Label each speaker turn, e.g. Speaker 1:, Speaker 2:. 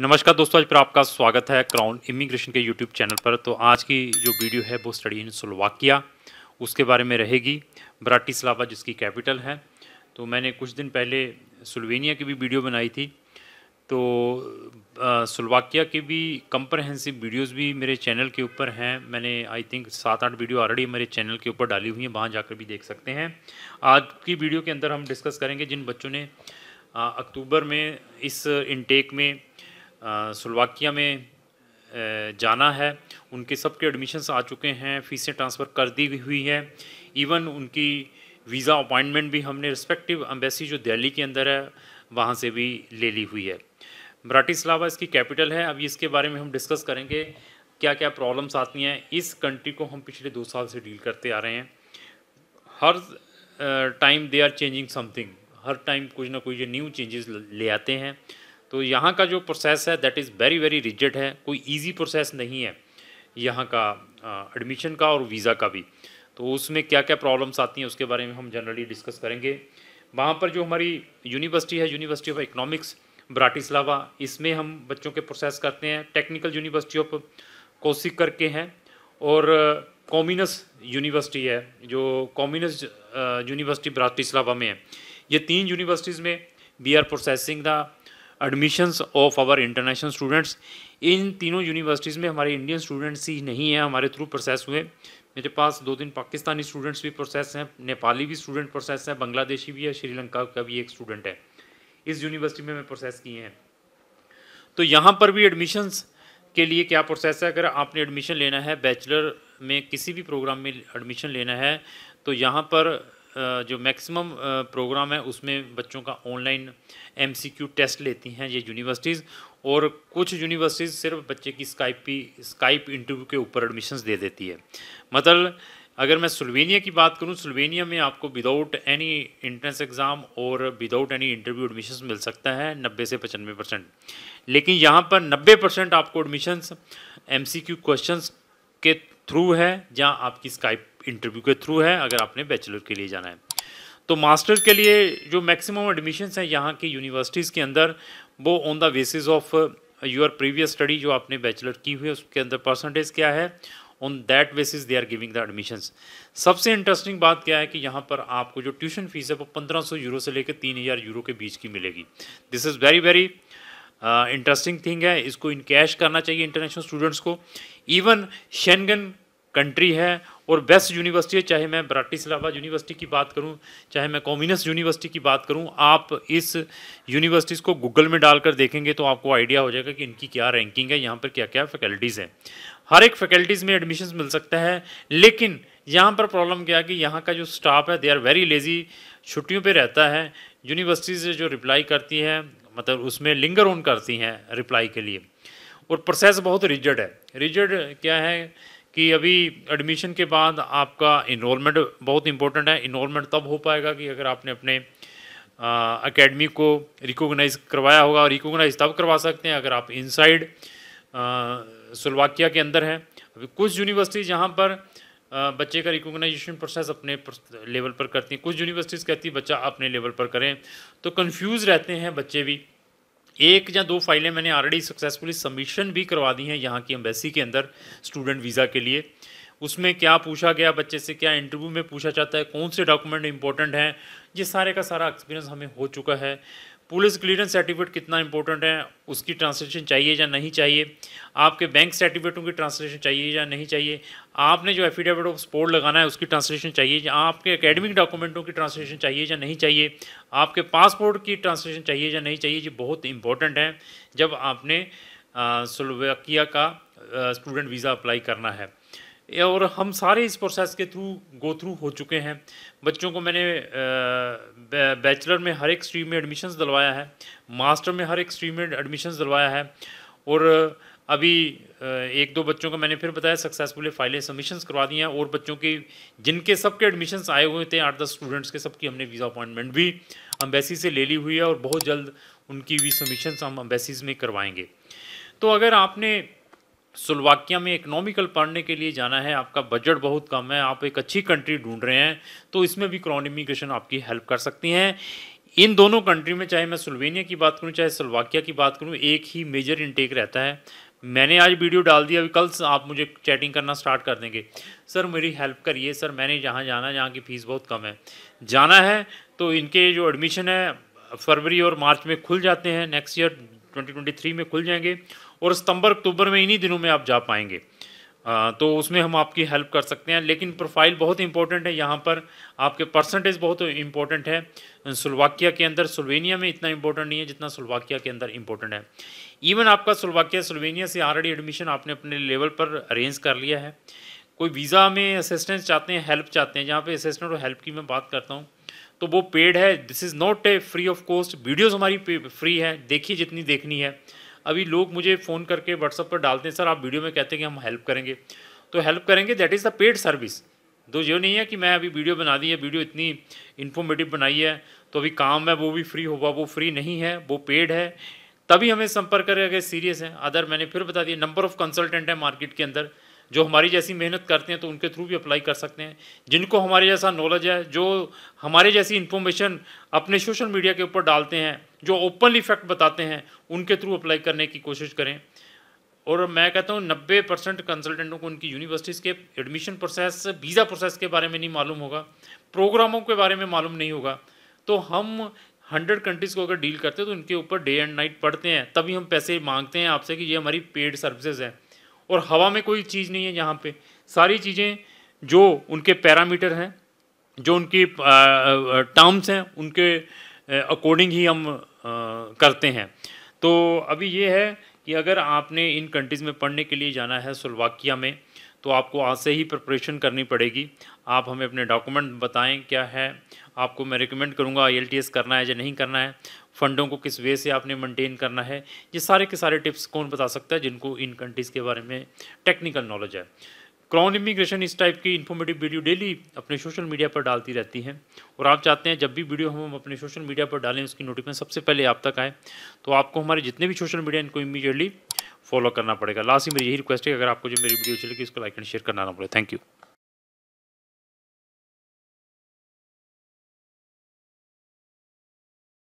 Speaker 1: नमस्कार दोस्तों आज पर आपका स्वागत है क्राउन इमिग्रेशन के यूट्यूब चैनल पर तो आज की जो वीडियो है वो स्टडी इन सुलवाकिया उसके बारे में रहेगी ब्राटिस्लावा जिसकी कैपिटल है तो मैंने कुछ दिन पहले सुलवेनिया की भी वीडियो बनाई थी तो सुलवाकिया के भी कंप्रहेंसिव वीडियोस भी मेरे चैनल के ऊपर हैं मैंने आई थिंक सात आठ वीडियो ऑलरेडी मेरे चैनल के ऊपर डाली हुई हैं वहाँ जाकर भी देख सकते हैं आज की वीडियो के अंदर हम डिस्कस करेंगे जिन बच्चों ने अक्टूबर में इस इनटेक में स्लोवाकिया में जाना है उनके सबके एडमिशन्स आ चुके हैं फ़ीसें ट्रांसफ़र कर दी हुई है इवन उनकी वीज़ा अपॉइंटमेंट भी हमने रिस्पेक्टिव अम्बेसी जो दिल्ली के अंदर है वहाँ से भी ले ली हुई है ब्राटिस्लावा इसकी कैपिटल है अभी इसके बारे में हम डिस्कस करेंगे क्या क्या प्रॉब्लम्स आती हैं इस कंट्री को हम पिछले दो साल से डील करते आ रहे हैं हर time they are changing something हर टाइम कुछ ना कुछ न्यू चेंजेस ले आते हैं तो यहाँ का जो प्रोसेस है that is very very rigid है कोई ईजी प्रोसेस नहीं है यहाँ का एडमिशन का और वीज़ा का भी तो उसमें क्या क्या प्रॉब्लम्स आती हैं उसके बारे में हम जनरली डिस्कस करेंगे वहाँ पर जो हमारी यूनिवर्सिटी है यूनिवर्सिटी ऑफ इकनॉमिक्स ब्राटिस्लावा इसमें हम बच्चों के प्रोसेस करते हैं टेक्निकल यूनिवर्सिटी ऑफ कोसिक करके हैं और कॉम्यूनस यूनिवर्सिटी है जो कॉम्यूनस यूनिवर्सिटी ब्राटिस्लावा में है ये तीन यूनिवर्सिटीज़ में बी आर प्रोसेसिंग था admissions of our international students इन तीनों यूनिवर्सिटीज़ में हमारे इंडियन स्टूडेंट्स ही नहीं हैं हमारे थ्रू प्रोसेस हुए मेरे पास दो तीन पाकिस्तानी स्टूडेंट्स भी प्रोसेस हैं नेपाली भी स्टूडेंट प्रोसेस हैं बांग्लादेशी भी है श्रीलंका का भी एक स्टूडेंट है इस यूनिवर्सिटी में मैं प्रोसेस किए हैं तो यहाँ पर भी एडमिशन्स के लिए क्या प्रोसेस है अगर आपने एडमिशन लेना है बैचलर में किसी भी प्रोग्राम में एडमिशन लेना है तो यहाँ पर जो मैक्सिमम प्रोग्राम है उसमें बच्चों का ऑनलाइन एमसीक्यू टेस्ट लेती हैं ये यूनिवर्सिटीज़ और कुछ यूनिवर्सिटीज़ सिर्फ बच्चे की स्काइप स्काइप इंटरव्यू के ऊपर एडमिशन्स दे देती है मतलब अगर मैं स्लोवेनिया की बात करूं स्लोवेनिया में आपको विदाउट एनी इंट्रेंस एग्ज़ाम और विदाउट एनी इंटरव्यू एडमिशन्स मिल सकता है नब्बे से पचानवे परसेंट लेकिन यहाँ पर नब्बे परसेंट आपको एडमिशन्स एम क्वेश्चंस के थ्रू है जहाँ आपकी स्काइप इंटरव्यू के थ्रू है अगर आपने बैचलर के लिए जाना है तो मास्टर के लिए जो मैक्सिमम एडमिशन्स हैं यहाँ की यूनिवर्सिटीज़ के अंदर वो on the basis of your previous study जो आपने बैचलर की हुई है उसके अंदर परसेंटेज क्या है on that basis they are giving the admissions सबसे इंटरेस्टिंग बात क्या है कि यहाँ पर आपको जो ट्यूशन फीस है वो 1500 यूरो से लेकर 3000 यूरो के बीच की मिलेगी this is very very interesting thing है इसको इन कैश करना चाहिए इंटरनेशनल स्टूडेंट्स को इवन शेनगन कंट्री है और बेस्ट यूनिवर्सिटी है चाहे मैं ब्राटिसलावा यूनिवर्सिटी की बात करूं चाहे मैं कॉम्युनिस्ट यूनिवर्सिटी की बात करूं आप इस यूनिवर्सिटीज़ को गूगल में डालकर देखेंगे तो आपको आइडिया हो जाएगा कि इनकी क्या रैंकिंग है यहाँ पर क्या क्या फैकल्टीज़ हैं हर एक फैकल्टीज़ में एडमिशन मिल सकता है लेकिन यहाँ पर प्रॉब्लम क्या है कि यहाँ का जो स्टाफ है दे आर वेरी लेज़ी छुट्टियों पर रहता है यूनिवर्सिटीज़ जो रिप्लाई करती हैं मतलब उसमें लिंगर ऑन करती हैं रिप्लाई के लिए और प्रोसेस बहुत रिजड है रिजड क्या है कि अभी एडमिशन के बाद आपका इनरोलमेंट बहुत इंपॉर्टेंट है इनरोलमेंट तब हो पाएगा कि अगर आपने अपने अकेडमी को रिकोगनाइज करवाया होगा और रिकोगनाइज तब करवा सकते हैं अगर आप इनसाइड सुलवाकिया के अंदर हैं अभी कुछ यूनिवर्सिटी जहाँ पर आ, बच्चे का रिकोगनाइजेशन प्रोसेस अपने लेवल पर करती हैं कुछ यूनिवर्सिटीज़ कहती बच्चा अपने लेवल पर करें तो कन्फ्यूज़ रहते हैं बच्चे भी एक या दो फाइलें मैंने ऑलरेडी सक्सेसफुली सबमिशन भी करवा दी हैं यहाँ की एम्बेसी के अंदर स्टूडेंट वीज़ा के लिए उसमें क्या पूछा गया बच्चे से क्या इंटरव्यू में पूछा जाता है कौन से डॉक्यूमेंट इंपॉर्टेंट हैं ये सारे का सारा एक्सपीरियंस हमें हो चुका है पुलिस क्लियरेंस सर्टिफिकेट कितना इंपॉर्टेंट है उसकी ट्रांसलेशन चाहिए या नहीं चाहिए आपके बैंक सर्टिफिकेटों की ट्रांसलेशन चाहिए या नहीं चाहिए आपने जो एफिडेविट ऑफ स्पोर्ट लगाना है उसकी ट्रांसलेशन चाहिए या आपके एकेडमिक डॉक्यूमेंटों की ट्रांसलेशन चाहिए या नहीं चाहिए आपके पासपोर्ट की ट्रांसलेशन चाहिए या नहीं चाहिए ये बहुत इंपॉर्टेंट है जब आपने सुलवाकिया का स्टूडेंट वीज़ा अप्लाई करना है और हम सारे इस प्रोसेस के थ्रू गो थ्रू हो चुके हैं बच्चों को मैंने बैचलर में हर एक स्ट्रीम में एडमिशन्स दिलवाया है मास्टर में हर एक स्ट्रीम में एडमिशन्स दिलवाया है और अभी एक दो बच्चों को मैंने फिर बताया सक्सेसफुली फाइलें सबमिशंस करवा दी हैं और बच्चों की जिनके सबके एडमिशन्स आए हुए थे आठ दस स्टूडेंट्स के सबकी हमने वीज़ा अपॉइंटमेंट भी अम्बेसी से ले ली हुई है और बहुत जल्द उनकी भी सबमिशंस हम अम्बेसीज में करवाएंगे तो अगर आपने सुलवाकिया में इकोनॉमिकल पढ़ने के लिए जाना है आपका बजट बहुत कम है आप एक अच्छी कंट्री ढूंढ रहे हैं तो इसमें भी क्रॉनिमिकेशन आपकी हेल्प कर सकती हैं इन दोनों कंट्री में चाहे मैं सुलवेनिया की बात करूं चाहे सुलवाकिया की बात करूं एक ही मेजर इनटेक रहता है मैंने आज वीडियो डाल दिया अभी कल आप मुझे चैटिंग करना स्टार्ट कर देंगे सर मेरी हेल्प करिए सर मैंने जहाँ जाना जहाँ की फ़ीस बहुत कम है जाना है तो इनके जो एडमिशन है फरवरी और मार्च में खुल जाते हैं नेक्स्ट ईयर 2023 में खुल जाएंगे और सितंबर अक्टूबर में इन्हीं दिनों में आप जा पाएंगे आ, तो उसमें हम आपकी हेल्प कर सकते हैं लेकिन प्रोफाइल बहुत इंपॉर्टेंट है यहाँ पर आपके परसेंटेज बहुत इंपॉर्टेंट है सुलवाकिया के अंदर सुलवेनिया में इतना इंपॉर्टेंट नहीं है जितना सुलवाकिया के अंदर इंपॉर्टेंट है इवन आपका सुलवाकिया सुलवेनिया से ऑलरेडी एडमिशन आपने अपने लेवल पर अरेंज कर लिया है कोई वीज़ा में असिस्टेंस चाहते हैं हेल्प चाहते हैं जहाँ पे असिस्टेंट और हेल्प की मैं बात करता हूँ तो वो पेड है this is not a free of cost videos हमारी फ्री है देखिए जितनी देखनी है अभी लोग मुझे फ़ोन करके व्हाट्सअप पर डालते हैं सर आप वीडियो में कहते हैं कि हम हेल्प करेंगे तो हेल्प करेंगे that is the paid service तो ये नहीं है कि मैं अभी वीडियो बना दी है वीडियो इतनी इन्फॉर्मेटिव बनाई है तो अभी काम है वो भी फ्री होगा वो फ्री नहीं है वो पेड है तभी हमें संपर्क करें अगर सीरियस है अदर मैंने फिर बता दिया नंबर ऑफ़ कंसल्टेंट है मार्केट के अंदर जो हमारी जैसी मेहनत करते हैं तो उनके थ्रू भी अप्लाई कर सकते हैं जिनको हमारे जैसा नॉलेज है जो हमारे जैसी इन्फॉर्मेशन अपने सोशल मीडिया के ऊपर डालते हैं जो ओपनली फैक्ट बताते हैं उनके थ्रू अप्लाई करने की कोशिश करें और मैं कहता हूँ नब्बे परसेंट कंसल्टेंटों को उनकी यूनिवर्सिटीज़ के एडमिशन प्रोसेस वीज़ा प्रोसेस के बारे में नहीं मालूम होगा प्रोग्रामों के बारे में मालूम नहीं होगा तो हम हंड्रेड कंट्रीज़ को अगर डील करते हैं तो उनके ऊपर डे एंड नाइट पढ़ते हैं तभी हम पैसे मांगते हैं आपसे कि ये हमारी पेड सर्विसेज है और हवा में कोई चीज़ नहीं है यहाँ पे सारी चीज़ें जो उनके पैरामीटर हैं जो उनकी टर्म्स हैं उनके अकॉर्डिंग ही हम करते हैं तो अभी ये है कि अगर आपने इन कंट्रीज़ में पढ़ने के लिए जाना है सुलवाकिया में तो आपको आज से ही प्रिपरेशन करनी पड़ेगी आप हमें अपने डॉक्यूमेंट बताएं क्या है आपको मैं रिकमेंड करूंगा आई करना है या नहीं करना है फ़ंडों को किस वे से आपने मेंटेन करना है ये सारे के सारे टिप्स कौन बता सकता है जिनको इन कंट्रीज़ के बारे में टेक्निकल नॉलेज है क्रॉन इमिग्रेशन इस टाइप की इन्फॉर्मेटिव वीडियो डेली अपने सोशल मीडिया पर डालती रहती हैं और आप चाहते हैं जब भी वीडियो हम अपने सोशल मीडिया पर डालें उसकी नोटिफिकेशन सबसे पहले आप तक आए तो आपको हमारे जितने भी सोशल मीडिया इनको इमीडिएटली फॉलो करना पड़ेगा लास्ट में मेरी यही रिक्वेस्ट है अगर आपको जो मेरी वीडियो अच्छी लगी उसको लाइक एंड शेयर करना ना पड़े थैंक यू